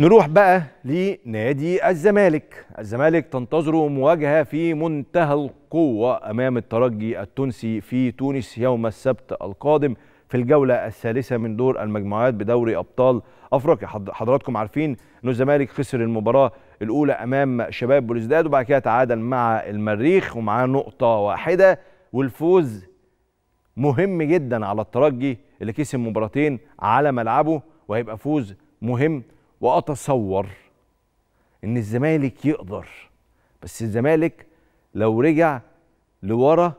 نروح بقى لنادي الزمالك الزمالك تنتظره مواجهة في منتهى القوة أمام الترجي التونسي في تونس يوم السبت القادم في الجولة الثالثة من دور المجموعات بدوري أبطال أفريقيا حضراتكم عارفين أن الزمالك خسر المباراة الأولى أمام شباب بلوزداد وبعد كده تعادل مع المريخ ومعاه نقطة واحدة والفوز مهم جدا على الترجي اللي كسب مباراتين على ملعبه وهيبقى فوز مهم واتصور ان الزمالك يقدر بس الزمالك لو رجع لورا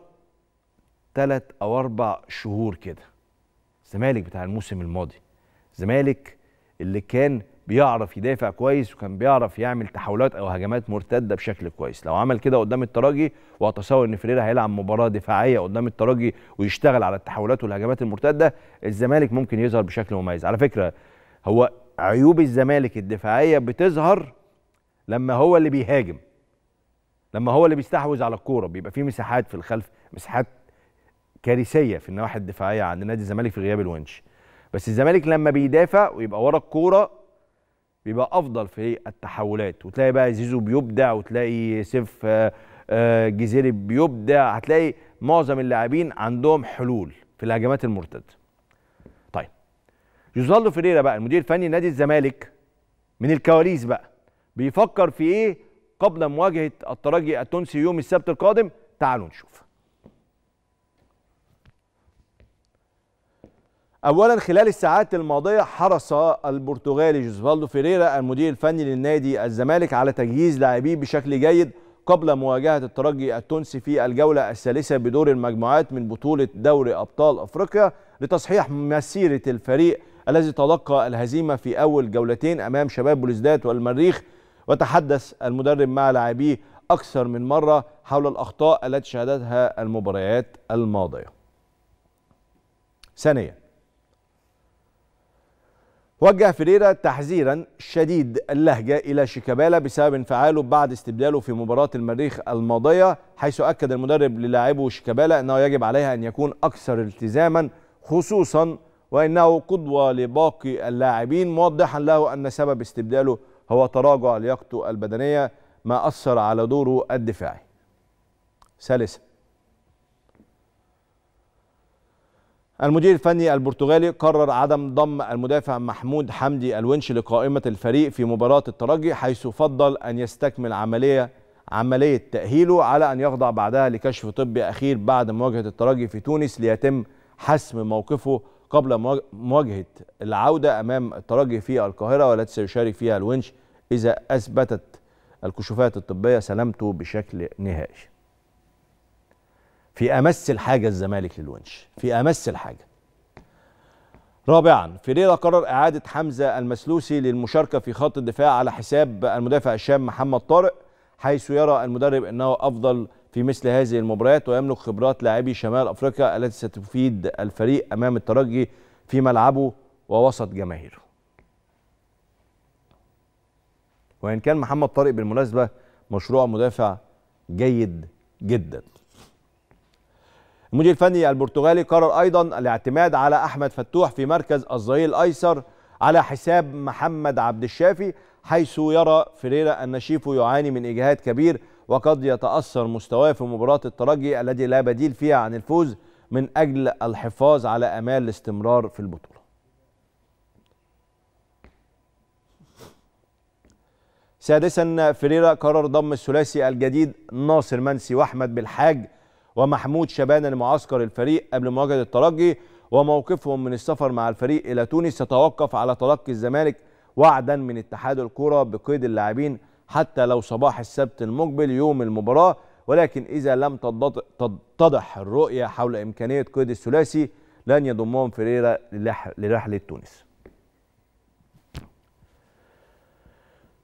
تلات او اربع شهور كده الزمالك بتاع الموسم الماضي الزمالك اللي كان بيعرف يدافع كويس وكان بيعرف يعمل تحولات او هجمات مرتده بشكل كويس لو عمل كده قدام التراجي واتصور ان فريرا هيلعب مباراه دفاعيه قدام التراجي ويشتغل على التحولات والهجمات المرتده الزمالك ممكن يظهر بشكل مميز على فكره هو عيوب الزمالك الدفاعيه بتظهر لما هو اللي بيهاجم لما هو اللي بيستحوذ على الكوره بيبقى في مساحات في الخلف مساحات كارثيه في النواحي الدفاعيه عند نادي الزمالك في غياب الونش بس الزمالك لما بيدافع ويبقى ورا الكوره بيبقى افضل في التحولات وتلاقي بقى زيزو بيبدع وتلاقي سيف آه، آه، جزيري بيبدع هتلاقي معظم اللاعبين عندهم حلول في الهجمات المرتده يظل فيريرا بقى المدير الفني نادي الزمالك من الكواليس بقى بيفكر في ايه قبل مواجهه الترجي التونسي يوم السبت القادم تعالوا نشوف اولا خلال الساعات الماضيه حرص البرتغالي جوزفالدو فيريرا المدير الفني للنادي الزمالك على تجهيز لاعبيه بشكل جيد قبل مواجهه الترجي التونسي في الجوله الثالثه بدور المجموعات من بطوله دوري ابطال افريقيا لتصحيح مسيره الفريق الذي تلقى الهزيمة في أول جولتين أمام شباب بلوزداد والمريخ وتحدث المدرب مع لاعبيه أكثر من مرة حول الأخطاء التي شهدتها المباريات الماضية ثانيا وجه فيريرا تحذيرا شديد اللهجة إلى شيكابالا بسبب انفعاله بعد استبداله في مباراة المريخ الماضية حيث أكد المدرب للاعبه شيكابالا أنه يجب عليها أن يكون أكثر التزاما خصوصا وإنه قدوة لباقي اللاعبين موضحا له أن سبب استبداله هو تراجع لياقته البدنية ما أثر على دوره الدفاعي ثالثا المدير الفني البرتغالي قرر عدم ضم المدافع محمود حمدي الونش لقائمة الفريق في مباراة الترجي حيث فضل أن يستكمل عملية عملية تأهيله على أن يخضع بعدها لكشف طبي أخير بعد مواجهة الترجي في تونس ليتم حسم موقفه قبل مواجهه العوده امام الترجي في القاهره والتي سيشارك فيها الونش اذا اثبتت الكشوفات الطبيه سلامته بشكل نهائي. في امس الحاجه الزمالك للونش، في امس الحاجه. رابعا فيريرا قرر اعاده حمزه المسلوسي للمشاركه في خط الدفاع على حساب المدافع الشام محمد طارق حيث يرى المدرب انه افضل في مثل هذه المباريات ويملك خبرات لاعبي شمال افريقيا التي ستفيد الفريق امام الترجي في ملعبه ووسط جماهيره. وان كان محمد طارق بالمناسبه مشروع مدافع جيد جدا. المدير الفني البرتغالي قرر ايضا الاعتماد على احمد فتوح في مركز الظهير الايسر على حساب محمد عبد الشافي حيث يرى فريرا ان شيفو يعاني من اجهاد كبير وقد يتأثر مستواه في مباراة الترجي الذي لا بديل فيها عن الفوز من أجل الحفاظ على أمال الاستمرار في البطولة سادسا فريرا قرر ضم الثلاثي الجديد ناصر منسي واحمد بالحاج ومحمود شبان لمعسكر الفريق قبل مواجهه الترجي وموقفهم من السفر مع الفريق الى تونس يتوقف على تلقي الزمالك وعدا من اتحاد الكره بقيد اللاعبين حتى لو صباح السبت المقبل يوم المباراة ولكن إذا لم تتضح الرؤية حول إمكانية قيد الثلاثي لن يضمهم فريرة لرحلة تونس